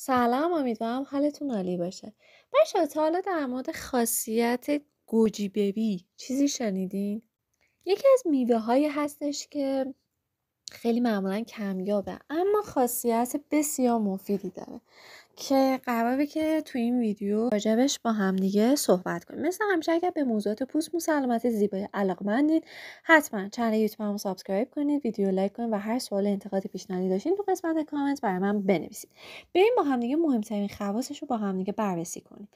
سلام امیدوارم حالتون عالی باشه بچه تا حالا در مورد خاصیت ببی چیزی شنیدین یکی از میوه هایی هستش که خیلی معمولا کمیابه اما خاصیت بسیار مفیدی داره که قراره که تو این ویدیو راجبش با هم دیگه صحبت کنیم مثل همیشه اگر به موضوعات پوست مو سلامت زیبایی علاقمندید حتما چنل هم سابسکرایب کنید ویدیو لایک کنید و هر سوال انتقاد پیشنهادی داشتین تو قسمت کامنت برای من بنویسید بریم با هم دیگه مهمترین خواصش رو با هم دیگه بررسی کنیم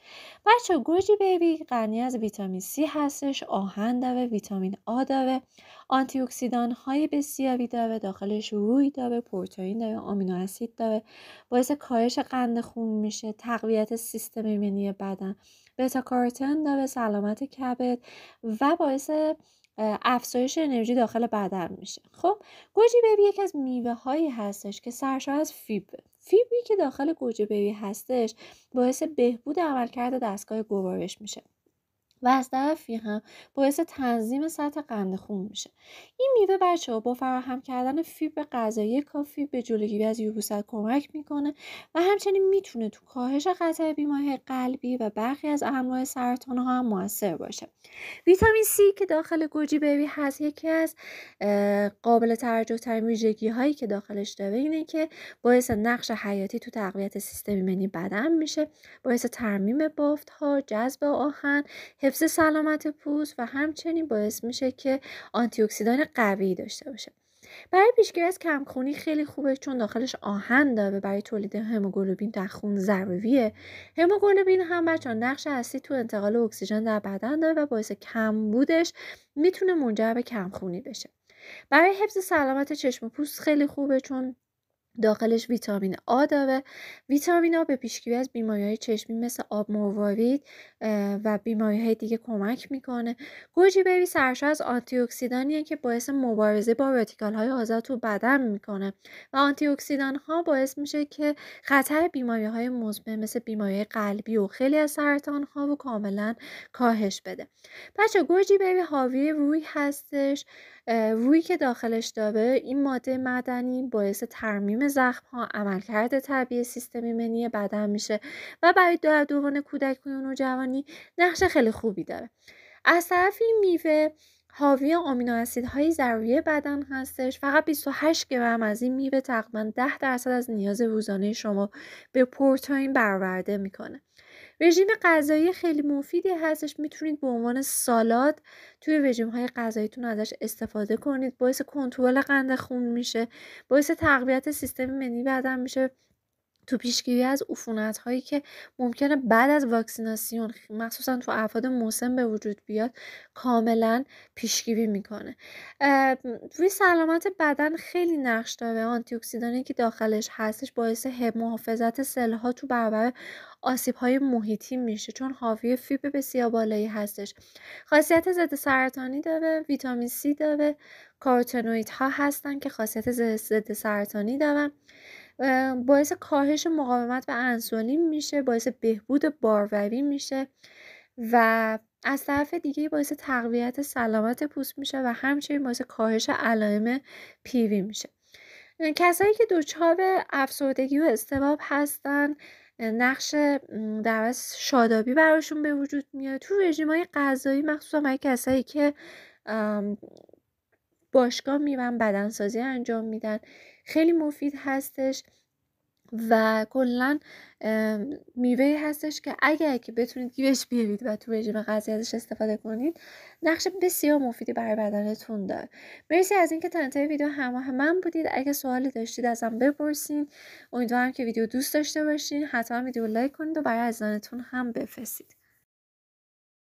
بچه گوجی بیبی غنی از ویتامین C هستش آهن داره ویتامین آ داره آنتی اکسیدان های بسیاری داره داخلش روی داره پروتئین داره آمینو اسید داره باعث کاهش قند خون میشه تقویت سیستم ایمنی بدن بتا کاروتن داره سلامت کبد و باعث افزایش انرژی داخل بدن میشه خب گوجه بیبی یکی از میوه هایی هستش که سرشار از فیبر فیبری که داخل گوجه بیبی هستش باعث بهبود عملکرد دستگاه گوارش میشه و از طرفی هم باعث تنظیم سطح قند خون میشه این میوه بچه ها با فراهم کردن فیبر غذایی کافی به جلوگیری از یبوست کمک میکنه و همچنین میتونه تو کاهش خطر بیماری قلبی و برخی از انواع سرطان ها هم موثر باشه ویتامین C که داخل گوجی بری هست یکی از قابل توجه ترین ویژگی هایی که داخلش داره اینه که باعث نقش حیاتی تو تقویت سیستم ایمنی بدن میشه باعث ترمیم بافت ها جذب آهن حفظ سلامت پوست و همچنین باعث میشه که آنتی اکسیدان قوی داشته باشه برای پیشگیری از کمخونی خیلی خوبه چون داخلش آهن داره برای تولید هموگلوبین در خون ضروریه هموگلوبین هم بچان نقش اصلی تو انتقال اکسیژن در بدن داره و باعث کم بودش میتونه منجر به کمخونی بشه برای حفظ سلامت چشم و پوست خیلی خوبه چون داخلش ویتامین آ داره ویتامین آ به پیشگیری از بیماری های چشمی مثل آب مروارید و بیماری های دیگه کمک میکنه گوجی بری سرشار از آنتی که باعث مبارزه با رادیکال های آزاد تو بدن میکنه و آنتی ها باعث میشه که خطر بیماری های مزمن مثل بیماری قلبی و خیلی از سرطان ها رو کاملا کاهش بده بچه گوجی بری حاوی روی هستش روی که داخلش داره این ماده مدنی باعث ترمیم زخم ها عملکرد طبیعی سیستم ایمنی بدن میشه و برای در دوران کودکی و جوانی نقش خیلی خوبی داره از طرف این میوه حاوی آمینو ضروری بدن هستش فقط 28 گرم از این میوه تقریبا 10 درصد از نیاز روزانه شما به پروتئین برآورده میکنه رژیم غذایی خیلی مفیدی هستش میتونید به عنوان سالاد توی رژیم های غذاییتون ازش استفاده کنید باعث کنترل قند خون میشه باعث تقویت سیستم منی بدن میشه تو پیشگیری از عفونت هایی که ممکنه بعد از واکسیناسیون مخصوصا تو افراد موسم به وجود بیاد کاملا پیشگیری میکنه روی سلامت بدن خیلی نقش داره آنتی که داخلش هستش باعث محافظت سلها تو برابر آسیب های محیطی میشه چون حاوی فیب بسیار بالایی هستش خاصیت ضد سرطانی داره ویتامین C داره کاروتنوید ها هستن که خاصیت ضد سرطانی دارن باعث کاهش مقاومت به انسولین میشه باعث بهبود باروری میشه و از طرف دیگه باعث تقویت سلامت پوست میشه و همچنین باعث کاهش علائم پیوی میشه کسایی که دچار افسردگی و استباب هستن نقش در شادابی براشون به وجود میاد تو های غذایی مخصوصا برای کسایی که باشگاه میرن بدنسازی انجام میدن خیلی مفید هستش و کلا میوه هستش که اگر که بتونید گیرش بیارید و تو رژیم غذایی ازش استفاده کنید نقش بسیار مفیدی برای بدنتون داره مرسی از اینکه تا انتهای ویدیو همراه من بودید اگه سوالی داشتید ازم بپرسین امیدوارم که ویدیو دوست داشته باشین حتما ویدیو لایک کنید و برای عزیزانتون هم بفرستید